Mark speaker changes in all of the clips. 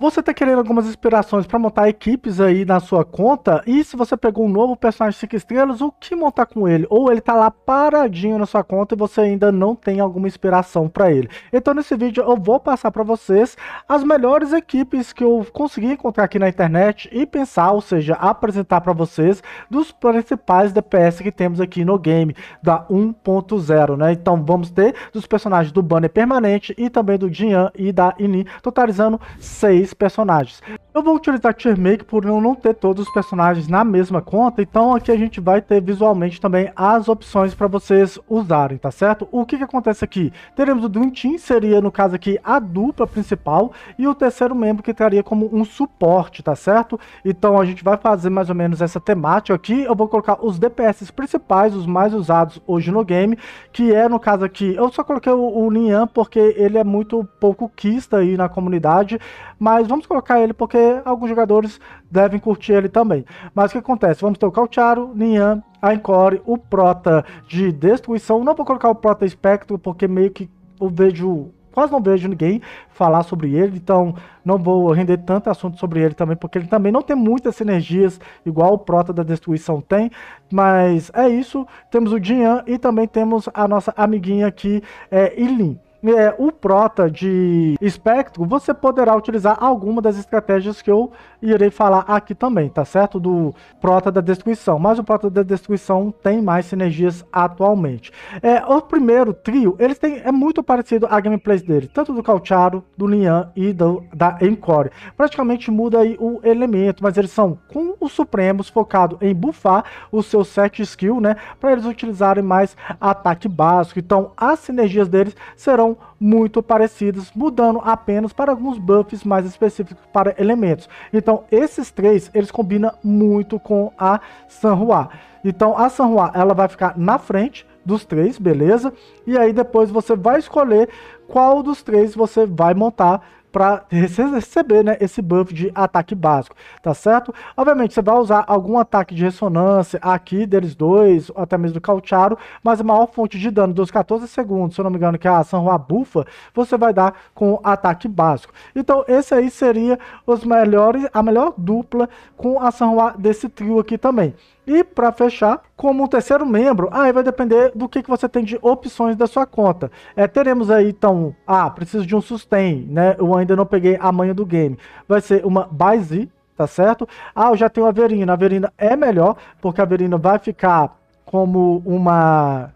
Speaker 1: Você está querendo algumas inspirações para montar equipes aí na sua conta? E se você pegou um novo personagem 5 estrelas, o que montar com ele? Ou ele está lá paradinho na sua conta e você ainda não tem alguma inspiração para ele? Então nesse vídeo eu vou passar para vocês as melhores equipes que eu consegui encontrar aqui na internet e pensar, ou seja, apresentar para vocês dos principais DPS que temos aqui no game da 1.0, né? Então vamos ter dos personagens do Banner Permanente e também do Jian e da Ini, totalizando 6 três personagens. Eu vou utilizar Tier Make por eu não ter todos os personagens na mesma conta, então aqui a gente vai ter visualmente também as opções para vocês usarem, tá certo? O que que acontece aqui? Teremos o Dream Team, seria no caso aqui a dupla principal, e o terceiro membro que traria como um suporte, tá certo? Então a gente vai fazer mais ou menos essa temática aqui, eu vou colocar os DPS principais, os mais usados hoje no game, que é no caso aqui, eu só coloquei o, o Nian porque ele é muito pouco quista aí na comunidade, mas mas vamos colocar ele porque alguns jogadores devem curtir ele também. Mas o que acontece? Vamos ter o Calcharo, Nian, Encore, o Prota de Destruição. Não vou colocar o Prota Espectro porque meio que eu vejo quase não vejo ninguém falar sobre ele, então não vou render tanto assunto sobre ele também, porque ele também não tem muitas energias igual o Prota da Destruição tem, mas é isso, temos o Dian e também temos a nossa amiguinha aqui, é, Ilin é, o Prota de Espectro, você poderá utilizar alguma das estratégias que eu irei falar aqui também, tá certo? Do Prota da Destruição. Mas o Prota da Destruição tem mais sinergias atualmente. É, o primeiro trio, eles têm, é muito parecido à gameplay dele, tanto do Caucharo, do Lian e do, da Encore. Praticamente muda aí o elemento, mas eles são com os Supremos focado em buffar o seu set skill, né? Para eles utilizarem mais ataque básico. Então as sinergias deles serão são muito parecidas, mudando apenas para alguns buffs mais específicos para elementos. Então esses três, eles combinam muito com a Sanhua. Então a Sanhua, ela vai ficar na frente dos três, beleza? E aí depois você vai escolher qual dos três você vai montar para receber né, esse buff de ataque básico, tá certo? Obviamente você vai usar algum ataque de ressonância aqui deles dois, até mesmo do Caucharo, mas a maior fonte de dano dos 14 segundos, se eu não me engano que é a Sanhua Bufa, você vai dar com ataque básico. Então esse aí seria os melhores, a melhor dupla com a Sanhua desse trio aqui também. E para fechar, como um terceiro membro, aí vai depender do que, que você tem de opções da sua conta. É, teremos aí então, ah, preciso de um sustain, né? Eu ainda não peguei a manha do game. Vai ser uma buy Z, tá certo? Ah, eu já tenho a Verina. A Verina é melhor, porque a Verina vai ficar como uma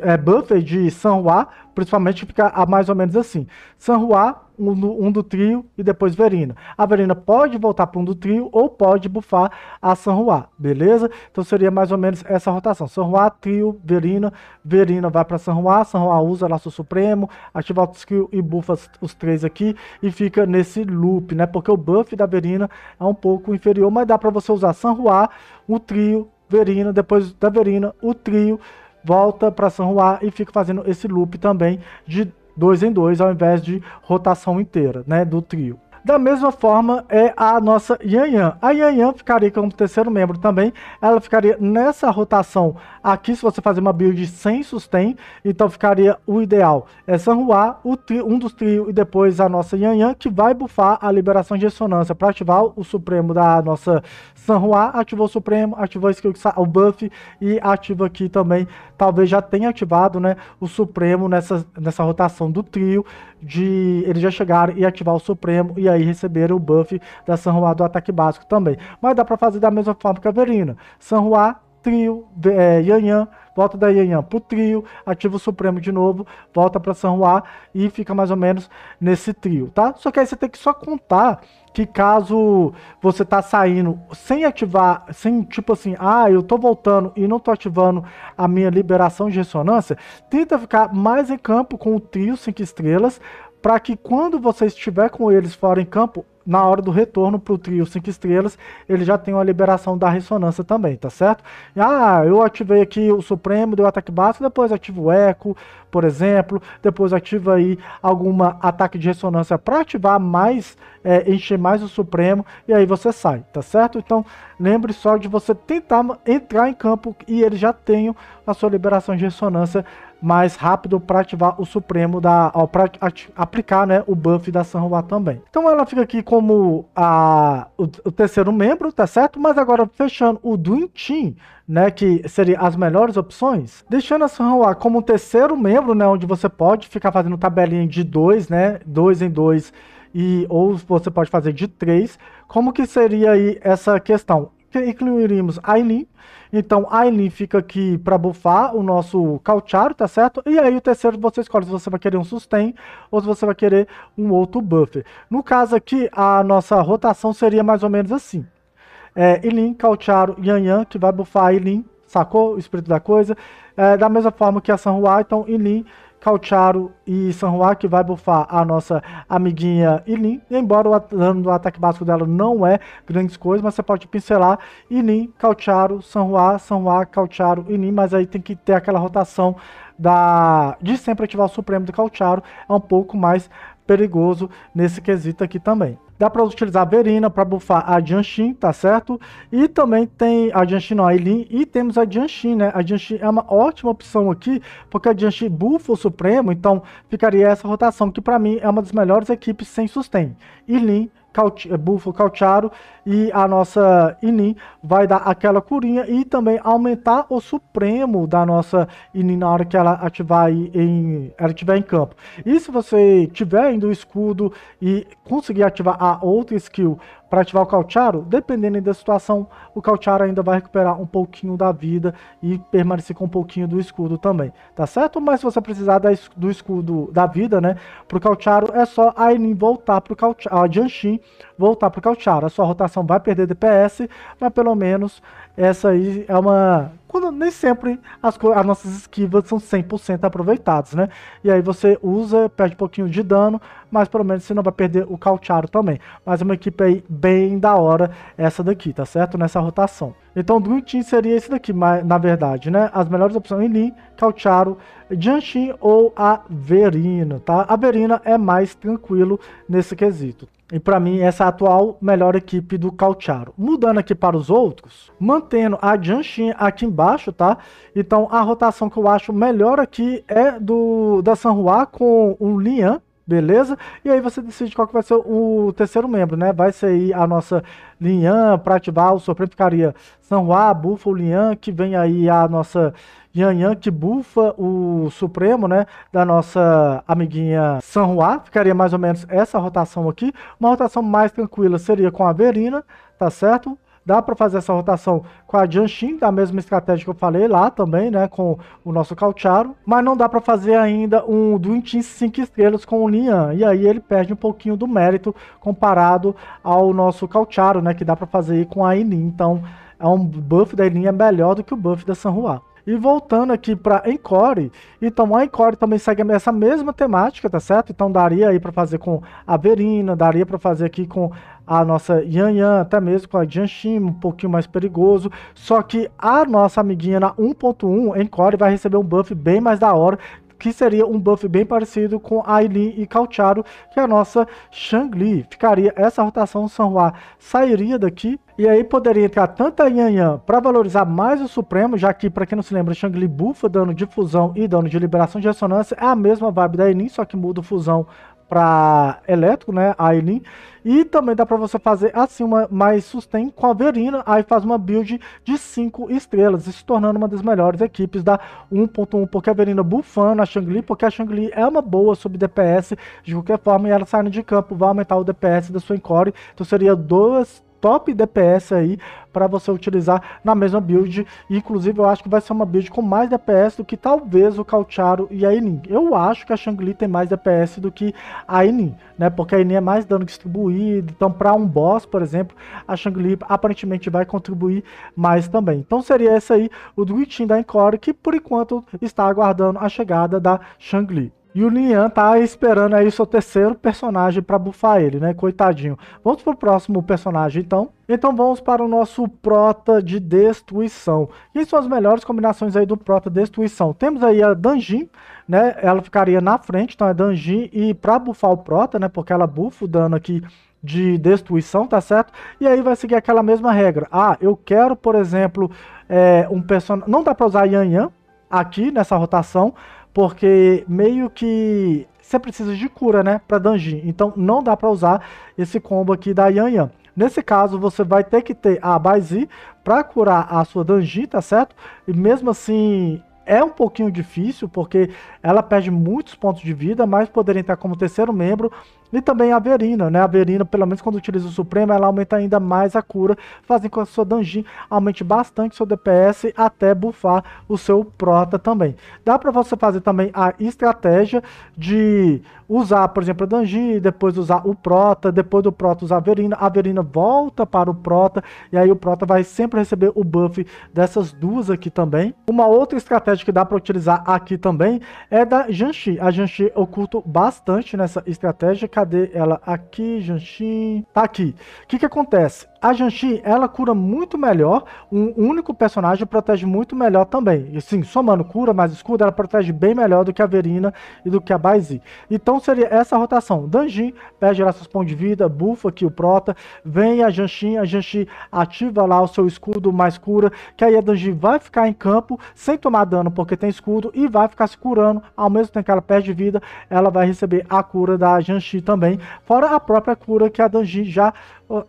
Speaker 1: é, buffer de San Juan, principalmente fica a mais ou menos assim. San Juan, um, um do trio e depois Verina. A Verina pode voltar para um do trio ou pode bufar a San Juan, beleza? Então seria mais ou menos essa rotação. San Juan, trio, Verina, Verina vai para San Juan, San Juan usa Laço Supremo, ativa o skill e bufa os três aqui e fica nesse loop, né? Porque o buff da Verina é um pouco inferior, mas dá para você usar San Juan, o trio Verina, depois da Verina, o trio volta para São Juan e fica fazendo esse loop também de dois em dois, ao invés de rotação inteira, né, do trio. Da mesma forma é a nossa Yan. A Yan ficaria como terceiro membro também. Ela ficaria nessa rotação aqui, se você fazer uma build sem sustain, então ficaria o ideal. É Sanhua, um dos trios, e depois a nossa Yan, que vai bufar a liberação de ressonância para ativar o supremo da nossa Sanhua. Ativou o supremo, ativou o, o buff e ativa aqui também. Talvez já tenha ativado né, o supremo nessa, nessa rotação do trio de eles já chegaram e ativar o Supremo e aí receberam o buff da Juan do ataque básico também. Mas dá pra fazer da mesma forma que a Verina. Juan, trio, é, Yan Yan, volta da yan yan pro trio, ativa o Supremo de novo, volta pra Juan e fica mais ou menos nesse trio, tá? Só que aí você tem que só contar que caso você tá saindo sem ativar, sem tipo assim, ah, eu tô voltando e não tô ativando a minha liberação de ressonância, tenta ficar mais em campo com o trio 5 estrelas, para que quando você estiver com eles fora em campo, na hora do retorno para o trio 5 estrelas, ele já tem uma liberação da ressonância também, tá certo? Ah, eu ativei aqui o Supremo, deu ataque básico, depois ativo o Eco, por exemplo, depois ativa aí alguma ataque de ressonância para ativar mais, é, encher mais o Supremo, e aí você sai, tá certo? Então, lembre só de você tentar entrar em campo e ele já tem a sua liberação de ressonância mais rápido para ativar o Supremo da para aplicar, né, o buff da Sanhua também. Então ela fica aqui como a o, o terceiro membro, tá certo? Mas agora fechando o Dream Team, né, que seria as melhores opções, deixando a Sanhua como terceiro membro, né, onde você pode ficar fazendo tabelinha de dois, né, dois em dois e ou você pode fazer de três. Como que seria aí essa questão? incluiríamos Aileen. Então, Aileen fica aqui para bufar o nosso Caucharo, tá certo? E aí o terceiro você escolhe se você vai querer um sustain ou se você vai querer um outro buffer. No caso aqui, a nossa rotação seria mais ou menos assim. É, Cauchar, Caucharo, Yanyan, que vai bufar Aileen, sacou? O espírito da coisa. É, da mesma forma que a San Juan, então Aileen Caucharo e Sanhua, que vai bufar a nossa amiguinha Ilin. Embora o dano do ataque básico dela não é grandes coisas, mas você pode pincelar Ilin, Caucharo, Sanhua, Sanhua, Caucharo, Ilin, mas aí tem que ter aquela rotação da de sempre ativar o Supremo do Caucharo, é um pouco mais perigoso nesse quesito aqui também. Dá para utilizar a Verina para bufar a Jianshin, tá certo? E também tem a Jianshin, não, a Eileen, e temos a Jianshin, né? A Jianshin é uma ótima opção aqui, porque a Jianshin bufa o Supremo, então ficaria essa rotação, que para mim é uma das melhores equipes sem sustain. ilin Cauti, eh, Búfalo Cautiaro e a nossa Inin vai dar aquela curinha e também aumentar o Supremo da nossa Inin na hora que ela ativar em, ela tiver em campo. E se você tiver ainda o escudo e conseguir ativar a outra skill para ativar o Cautiaro, dependendo da situação, o Cautiaro ainda vai recuperar um pouquinho da vida e permanecer com um pouquinho do escudo também, tá certo? Mas se você precisar da, do escudo da vida, né, pro Cautiaro, é só a Enin voltar pro Cautiaro, a Janshin, voltar para o Cauchara. Sua rotação vai perder DPS, mas pelo menos essa aí é uma. Quando, nem sempre as, as nossas esquivas são 100% aproveitadas, né? E aí você usa, perde um pouquinho de dano, mas pelo menos você não vai perder o Caucharo também. Mas é uma equipe aí bem da hora essa daqui, tá certo? Nessa rotação. Então o Dream Team seria esse daqui, mas, na verdade, né? As melhores opções em Lin, Caucharo, Jianshin ou a Verina, tá? A Verina é mais tranquilo nesse quesito. E para mim, essa é a atual melhor equipe do Caucharo. Mudando aqui para os outros, mantém mantendo a Jianshin aqui embaixo, tá? Então a rotação que eu acho melhor aqui é do da Sanhua com o Lian, beleza? E aí você decide qual que vai ser o terceiro membro, né? Vai ser aí a nossa Li'an para ativar o Supremo ficaria Sanhua, bufa o Lian, que vem aí a nossa Yan Yan que bufa o Supremo, né? Da nossa amiguinha Sanhua, ficaria mais ou menos essa rotação aqui. Uma rotação mais tranquila seria com a Verina, tá certo? Dá para fazer essa rotação com a Jianshin, da mesma estratégia que eu falei lá também, né? Com o nosso Caucharo. Mas não dá para fazer ainda um Duintin 5 estrelas com o Lian. E aí ele perde um pouquinho do mérito comparado ao nosso Caucharo, né? Que dá para fazer com a Inin. Então é um buff da Inin é melhor do que o buff da Sanhua. E voltando aqui para Encore, então a Encore também segue essa mesma temática, tá certo? Então daria aí para fazer com a Verina, daria para fazer aqui com a nossa Yan Yan, até mesmo com a Jianxin, um pouquinho mais perigoso. Só que a nossa amiguinha na 1.1, Encore, vai receber um buff bem mais da hora, que seria um buff bem parecido com Aileen e Caucharo, que é a nossa shang Ficaria essa rotação, o Sanhua sairia daqui e aí poderia entrar tanta Yan para valorizar mais o Supremo, já que, para quem não se lembra, Shang-Li bufa dano de fusão e dano de liberação de ressonância. É a mesma vibe da Enin, só que muda o fusão para elétrico, né, a Enin. e também dá para você fazer assim uma mais sustain com a Verina, aí faz uma build de 5 estrelas, se tornando uma das melhores equipes da 1.1, porque a Verina bufando a Shangli, porque a Shangli é uma boa sub DPS de qualquer forma, e ela saindo de campo vai aumentar o DPS da sua Encore, então seria duas top DPS aí para você utilizar na mesma build. E, inclusive, eu acho que vai ser uma build com mais DPS do que talvez o Caucharo e a inim Eu acho que a Shang-Li tem mais DPS do que a inim né? Porque a inim é mais dano distribuído. Então, para um boss, por exemplo, a Shang-Li aparentemente vai contribuir mais também. Então, seria esse aí o Druitin da Encore, que por enquanto está aguardando a chegada da Shang-Li. E o Nian tá esperando aí o seu terceiro personagem para bufar ele, né? Coitadinho. Vamos pro próximo personagem, então. Então vamos para o nosso Prota de Destruição. Quem são as melhores combinações aí do Prota Destruição? Temos aí a Danjin, né? Ela ficaria na frente, então é Danjin. E para bufar o Prota, né? Porque ela bufa o dano aqui de destruição, tá certo? E aí vai seguir aquela mesma regra. Ah, eu quero, por exemplo, é, um personagem... Não dá para usar Yan Yan aqui nessa rotação, porque meio que você precisa de cura, né, para Danjin. Então não dá para usar esse combo aqui da Yan Yan. Nesse caso, você vai ter que ter a Baizi para curar a sua Danjin, tá certo? E mesmo assim, é um pouquinho difícil, porque ela perde muitos pontos de vida, mas poderia entrar como terceiro membro e também a Verina, né? A Verina, pelo menos quando utiliza o Supremo, ela aumenta ainda mais a cura, fazendo com que a sua Danjin aumente bastante seu DPS até bufar o seu Prota também. Dá para você fazer também a estratégia de usar, por exemplo, a Danji, depois usar o Prota, depois do Prota usar a Verina, a Verina volta para o Prota, e aí o Prota vai sempre receber o buff dessas duas aqui também. Uma outra estratégia que dá para utilizar aqui também é da Janshi. A Janshi eu curto bastante nessa estratégia, cara cadê ela? Aqui, Janchim. Tá aqui. O que que acontece? A Janshi, ela cura muito melhor, um único personagem protege muito melhor também. E sim, somando cura mais escudo, ela protege bem melhor do que a Verina e do que a Baizi. Então seria essa rotação. Danjin perde lá seus pontos de vida, bufa aqui o prota, vem a Janshin, a Janshin ativa lá o seu escudo mais cura, que aí a Danjin vai ficar em campo sem tomar dano porque tem escudo e vai ficar se curando. Ao mesmo tempo que ela perde vida, ela vai receber a cura da Janshin também, fora a própria cura que a Danjin já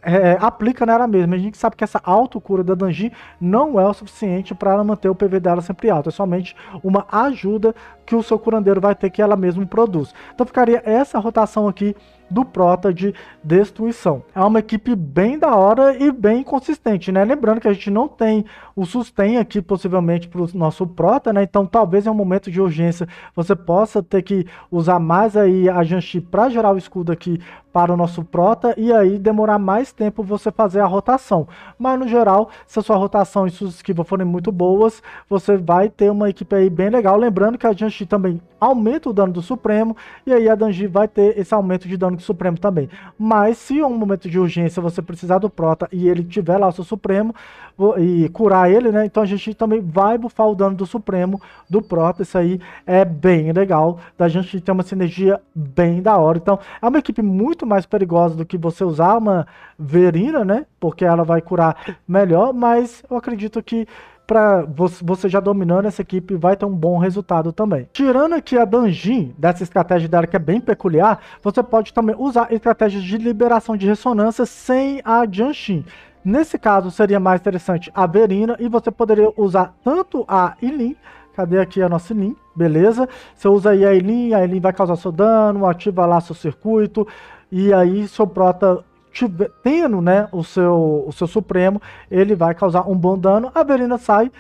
Speaker 1: é, é, aplica nela mesma. A gente sabe que essa autocura da Danji não é o suficiente para ela manter o PV dela sempre alto. É somente uma ajuda que o seu curandeiro vai ter que ela mesma produz. Então ficaria essa rotação aqui do Prota de destruição. É uma equipe bem da hora e bem consistente, né? Lembrando que a gente não tem o sustain aqui possivelmente para o nosso Prota, né? Então talvez em um momento de urgência você possa ter que usar mais aí a Janshi para gerar o escudo aqui para o nosso Prota e aí demorar mais tempo você fazer a rotação. Mas no geral, se a sua rotação e suas esquivas forem muito boas, você vai ter uma equipe aí bem legal. Lembrando que a Janshi também aumenta o dano do Supremo e aí a Danji vai ter esse aumento de dano do Supremo também. Mas se em um momento de urgência você precisar do Prota e ele tiver lá o seu Supremo e curar ele, né? Então a gente também vai bufar o dano do Supremo, do Prota. Isso aí é bem legal. Da gente ter uma sinergia bem da hora. Então é uma equipe muito mais perigosa do que você usar uma Verina, né? Porque ela vai curar melhor. Mas eu acredito que para você já dominando essa equipe vai ter um bom resultado também. Tirando aqui a Danjin, dessa estratégia dela que é bem peculiar, você pode também usar estratégias de liberação de ressonância sem a Janshin. Nesse caso, seria mais interessante a Verina e você poderia usar tanto a Ilin, cadê aqui a nossa Ilin, beleza? Você usa aí a Ilin, a Ilin vai causar seu dano, ativa lá seu circuito, e aí seu prota tiver, tendo né, o, seu, o seu Supremo, ele vai causar um bom dano. A Verina sai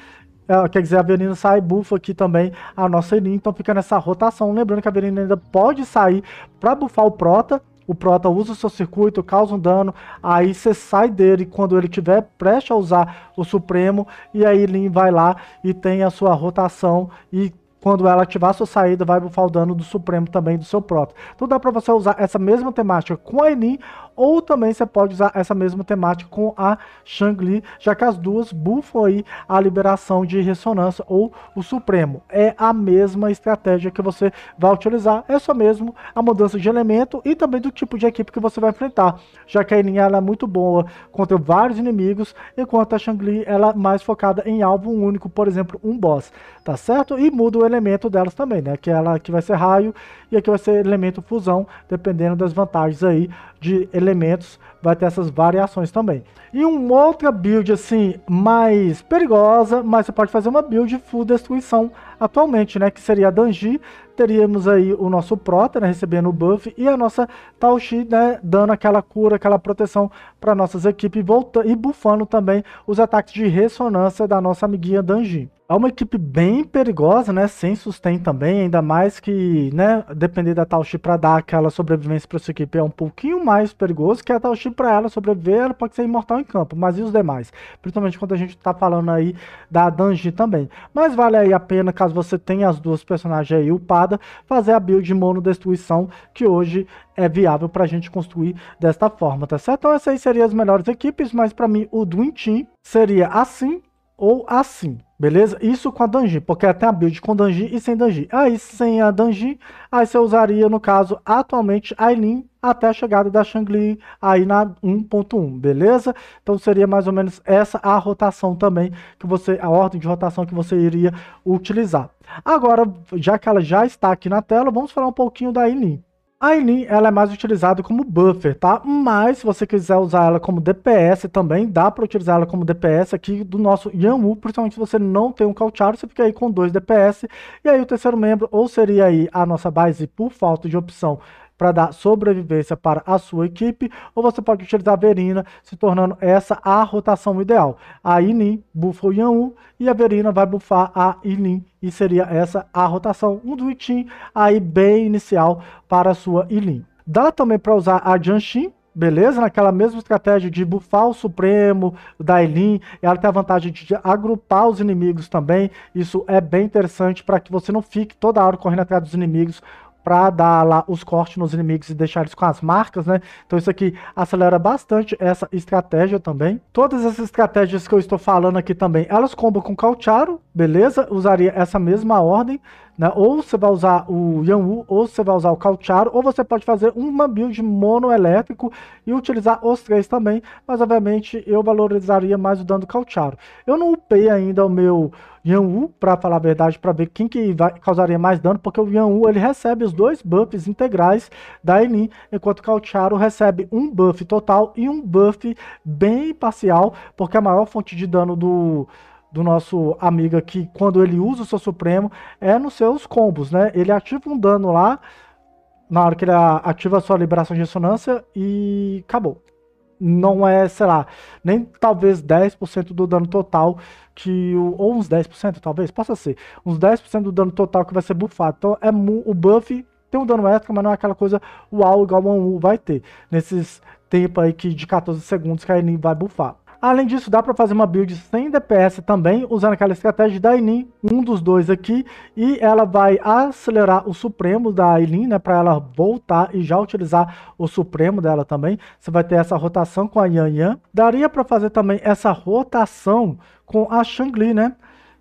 Speaker 1: é, quer dizer, a Verina sai bufa aqui também a nossa Elin, então fica nessa rotação. Lembrando que a Verina ainda pode sair para bufar o Prota. O Prota usa o seu circuito, causa um dano, aí você sai dele quando ele tiver prestes a usar o Supremo, e aí Lin vai lá e tem a sua rotação e quando ela ativar sua saída, vai bufar o dano do Supremo também do seu Prota. Então dá para você usar essa mesma temática com a Elin ou também você pode usar essa mesma temática com a Shang-Li, já que as duas bufam aí a liberação de ressonância ou o Supremo. É a mesma estratégia que você vai utilizar, é só mesmo a mudança de elemento e também do tipo de equipe que você vai enfrentar, já que a Inin ela é muito boa contra vários inimigos, enquanto a Shang-Li ela é mais focada em alvo único, por exemplo, um boss, tá certo? E muda o elemento delas também, né? Que ela que vai ser raio e aqui vai ser elemento fusão, dependendo das vantagens aí de elementos vai ter essas variações também. E uma outra build, assim, mais perigosa, mas você pode fazer uma build full destruição atualmente, né? Que seria a Danji, teríamos aí o nosso Prota, né, recebendo o buff, e a nossa Taoshi, né, dando aquela cura, aquela proteção para nossas equipes, e bufando também os ataques de ressonância da nossa amiguinha Danji. É uma equipe bem perigosa, né, sem sustain também, ainda mais que, né, depender da Taoshi para dar aquela sobrevivência para sua equipe é um pouquinho mais perigoso, que a Taoshi para ela sobreviver, ela pode ser imortal em campo, mas e os demais? Principalmente quando a gente tá falando aí da Danji também. Mas vale aí a pena, caso você tenha as duas personagens aí upadas, fazer a build mono destruição, que hoje é viável pra gente construir desta forma, tá certo? Então essas aí seriam as melhores equipes, mas para mim o Dream Team seria assim, ou assim, beleza? Isso com a Danji, porque até a build com Danji e sem Danji. Aí sem a Danji, aí você usaria, no caso, atualmente a Aileen até a chegada da Shangli aí na 1.1, beleza? Então seria mais ou menos essa a rotação também, que você, a ordem de rotação que você iria utilizar. Agora, já que ela já está aqui na tela, vamos falar um pouquinho da Aileen. A Aileen, ela é mais utilizada como buffer, tá? Mas se você quiser usar ela como DPS também, dá para utilizar ela como DPS aqui do nosso Yanwu, principalmente se você não tem um Cauchar, você fica aí com dois DPS. E aí o terceiro membro, ou seria aí a nossa base por falta de opção para dar sobrevivência para a sua equipe, ou você pode utilizar a Verina, se tornando essa a rotação ideal. A Inin bufou Yanwu e a Verina vai bufar a Inin e seria essa a rotação, um duitinho aí bem inicial para a sua Ilin. Dá também para usar a jianxin, beleza? Naquela mesma estratégia de bufar o Supremo da Elin, ela tem a vantagem de agrupar os inimigos também. Isso é bem interessante para que você não fique toda hora correndo atrás dos inimigos para dar lá os cortes nos inimigos e deixar eles com as marcas, né? Então isso aqui acelera bastante essa estratégia também. Todas essas estratégias que eu estou falando aqui também, elas combam com Caucharo, beleza? Usaria essa mesma ordem. Né? Ou você vai usar o Yanwu, ou você vai usar o Caucharo, ou você pode fazer uma build monoelétrico e utilizar os três também, mas obviamente eu valorizaria mais o dano Caucharo. Eu não upei ainda o meu Yanwu, para falar a verdade, para ver quem que vai, causaria mais dano, porque o Yanwu ele recebe os dois buffs integrais da Enin, enquanto o Caucharo recebe um buff total e um buff bem parcial, porque a maior fonte de dano do do nosso amigo aqui, quando ele usa o seu Supremo, é nos seus combos, né? Ele ativa um dano lá, na hora que ele ativa a sua liberação de ressonância e acabou. Não é, sei lá, nem talvez 10% do dano total que o, ou uns 10% talvez, possa ser, uns 10% do dano total que vai ser buffado. Então é o buff tem um dano extra, mas não é aquela coisa uau igual o um vai ter. Nesses tempos aí que de 14 segundos que a Enem vai buffar. Além disso, dá para fazer uma build sem DPS também, usando aquela estratégia da Aileen, um dos dois aqui, e ela vai acelerar o Supremo da Aileen, né, para ela voltar e já utilizar o Supremo dela também. Você vai ter essa rotação com a Yan Yan. Daria para fazer também essa rotação com a Shangli, né,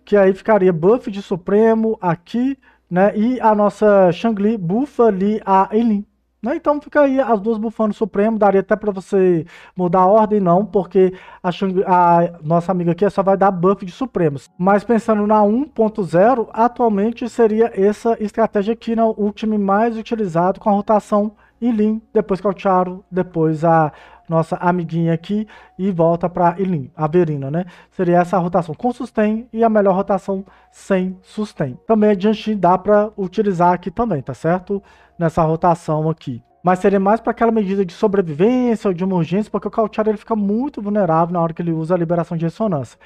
Speaker 1: que aí ficaria buff de Supremo aqui, né, e a nossa Shangli buffa ali a Aileen. Né? Então fica aí as duas bufando Supremo, daria até para você mudar a ordem, não, porque a, a, nossa amiga aqui só vai dar buff de Supremos. Mas pensando na 1.0, atualmente seria essa estratégia aqui, né? o time mais utilizado com a rotação e Lin, depois o charo depois a nossa amiguinha aqui e volta para Averina, né? Seria essa a rotação com sustain e a melhor rotação sem sustain. Também a Jianshin dá para utilizar aqui também, tá certo? Nessa rotação aqui. Mas seria mais para aquela medida de sobrevivência ou de emergência, porque o Cautiar ele fica muito vulnerável na hora que ele usa a liberação de ressonância.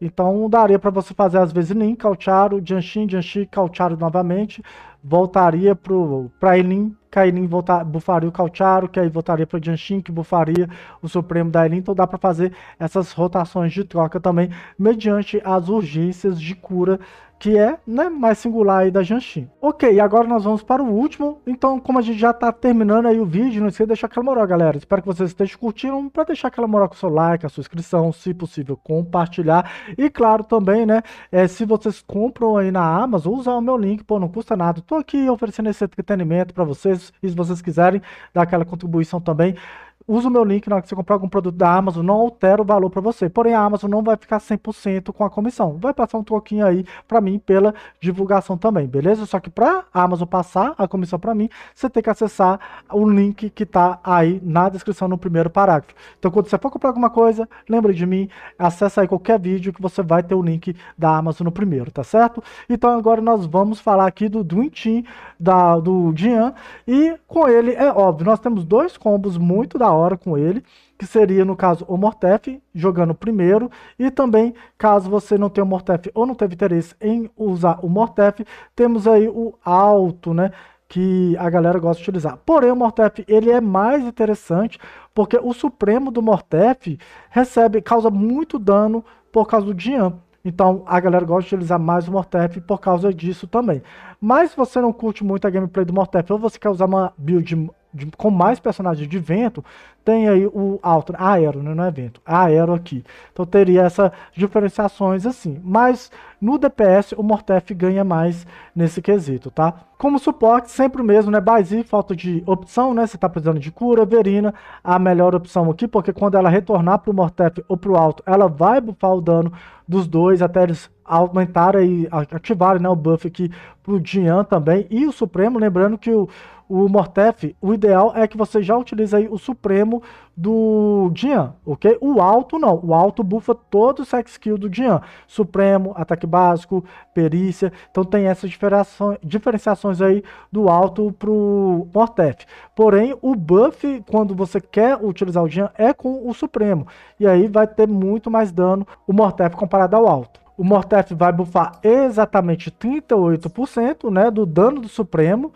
Speaker 1: Então daria para você fazer às vezes Nin, Cautiar, Janshin, Janshin, Cautiar novamente, voltaria para Elin Kailin voltar bufaria o Calciaro, que aí voltaria para o Janshin, que bufaria o Supremo da Elin. Então dá para fazer essas rotações de troca também, mediante as urgências de cura que é né, mais singular aí da Janshin. Ok, agora nós vamos para o último. Então, como a gente já está terminando aí o vídeo, não esqueça de deixar aquela moral, galera. Espero que vocês estejam curtindo. Para deixar aquela moral com o seu like, a sua inscrição, se possível, compartilhar. E claro, também, né, é, se vocês compram aí na Amazon, usar o meu link, pô, não custa nada. Estou aqui oferecendo esse entretenimento para vocês depois, se vocês quiserem, dar aquela contribuição também usa o meu link na hora que você comprar algum produto da Amazon, não altera o valor para você. Porém, a Amazon não vai ficar 100% com a comissão. Vai passar um pouquinho aí para mim pela divulgação também, beleza? Só que para a Amazon passar a comissão para mim, você tem que acessar o link que está aí na descrição no primeiro parágrafo. Então, quando você for comprar alguma coisa, lembre de mim, acessa aí qualquer vídeo que você vai ter o link da Amazon no primeiro, tá certo? Então, agora nós vamos falar aqui do Dream Team, da, do Dian, e com ele, é óbvio, nós temos dois combos muito da hora hora com ele, que seria, no caso, o Mortef jogando primeiro. E também, caso você não tenha o Mortef ou não teve interesse em usar o Mortef, temos aí o alto, né? que a galera gosta de utilizar. Porém, o Mortef ele é mais interessante porque o Supremo do Mortef recebe, causa muito dano por causa do Dian. Então a galera gosta de utilizar mais o Mortef por causa disso também. Mas se você não curte muito a gameplay do Mortef ou você quer usar uma build de, com mais personagens de vento, tem aí o alto, ah, aero, né? não é vento, ah, aero aqui. Então teria essas diferenciações assim. Mas no DPS o Mortef ganha mais nesse quesito, tá? Como suporte, sempre o mesmo, né? Bazir, falta de opção, né? Você tá precisando de cura, Verina, a melhor opção aqui, porque quando ela retornar pro Mortef ou pro alto, ela vai bufar o dano dos dois até eles aumentarem e ativarem né, o buff aqui pro Dian também. E o Supremo, lembrando que o o Mortef, o ideal é que você já utilize aí o Supremo do Dian, ok? O alto não, o alto bufa todo o sex skill do Dian. Supremo, ataque básico, perícia, então tem essas diferenciações aí do alto pro Mortef. Porém, o buff, quando você quer utilizar o Dian, é com o Supremo. E aí vai ter muito mais dano o Mortef comparado ao alto. O Mortef vai buffar exatamente 38% né, do dano do Supremo,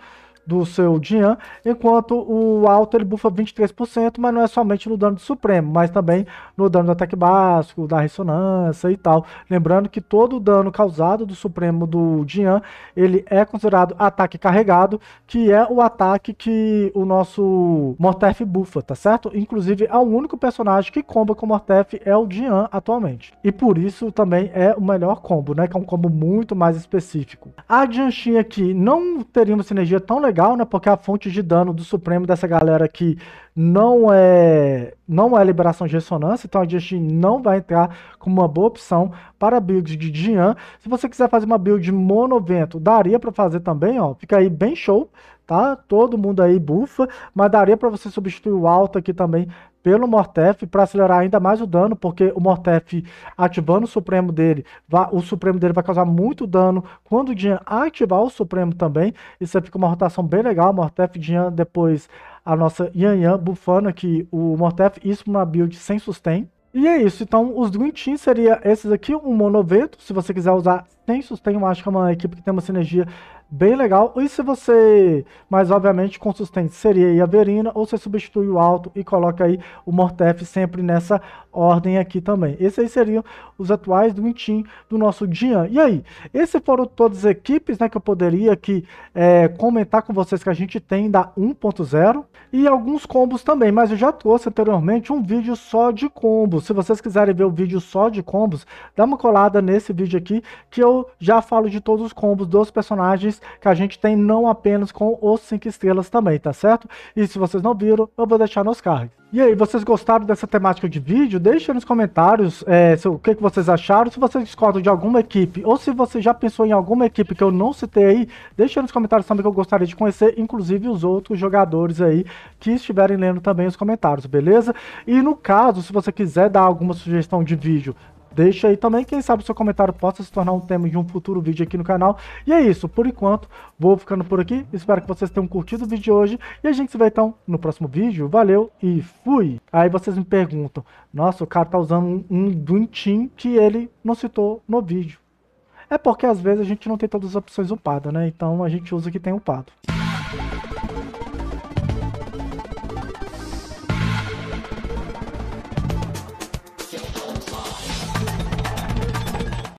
Speaker 1: do seu Dian, enquanto o alto ele bufa 23%, mas não é somente no dano do Supremo, mas também no dano do ataque básico, da ressonância e tal. Lembrando que todo o dano causado do Supremo do Dian, ele é considerado ataque carregado, que é o ataque que o nosso Mortef bufa, tá certo? Inclusive é o único personagem que comba com o Mortef é o Dian atualmente. E por isso também é o melhor combo, né? Que é um combo muito mais específico. A Jianshin aqui não teria uma sinergia tão legal legal, né? Porque é a fonte de dano do Supremo dessa galera aqui não é não é liberação de ressonância, então a gente não vai entrar como uma boa opção para a build de Dian. Se você quiser fazer uma build monovento, daria para fazer também, ó. Fica aí bem show, tá? Todo mundo aí bufa, mas daria para você substituir o alto aqui também pelo Mortef para acelerar ainda mais o dano, porque o Mortef ativando o Supremo dele, vai, o Supremo dele vai causar muito dano quando o Dian ativar o Supremo também. Isso aí fica uma rotação bem legal. Mortef Dian depois a nossa Yan Yan bufando aqui o Mortef, isso uma build sem sustain. E é isso, então os Green Team seria esses aqui, um monovento, se você quiser usar sem sustain, eu acho que é uma equipe que tem uma sinergia bem legal. E se você, mas obviamente consistente, seria a Verina ou você substitui o alto e coloca aí o Mortef sempre nessa ordem aqui também. Esses aí seriam os atuais do Intim do nosso Dian. E aí, esses foram todas as equipes né, que eu poderia aqui é, comentar com vocês que a gente tem da 1.0 e alguns combos também, mas eu já trouxe anteriormente um vídeo só de combos. Se vocês quiserem ver o vídeo só de combos, dá uma colada nesse vídeo aqui que eu já falo de todos os combos dos personagens que a gente tem não apenas com os 5 estrelas também, tá certo? E se vocês não viram, eu vou deixar nos cards. E aí, vocês gostaram dessa temática de vídeo? Deixa nos comentários é, se, o que, que vocês acharam, se vocês discordam de alguma equipe, ou se você já pensou em alguma equipe que eu não citei aí, deixa nos comentários também que eu gostaria de conhecer, inclusive os outros jogadores aí que estiverem lendo também os comentários, beleza? E no caso, se você quiser dar alguma sugestão de vídeo, Deixa aí também, quem sabe o seu comentário possa se tornar um tema de um futuro vídeo aqui no canal. E é isso, por enquanto, vou ficando por aqui. Espero que vocês tenham curtido o vídeo de hoje. E a gente se vê então no próximo vídeo. Valeu e fui! Aí vocês me perguntam, nossa, o cara tá usando um, Duntin que ele não citou no vídeo. É porque às vezes a gente não tem todas as opções upadas, né? Então a gente usa o que tem upado.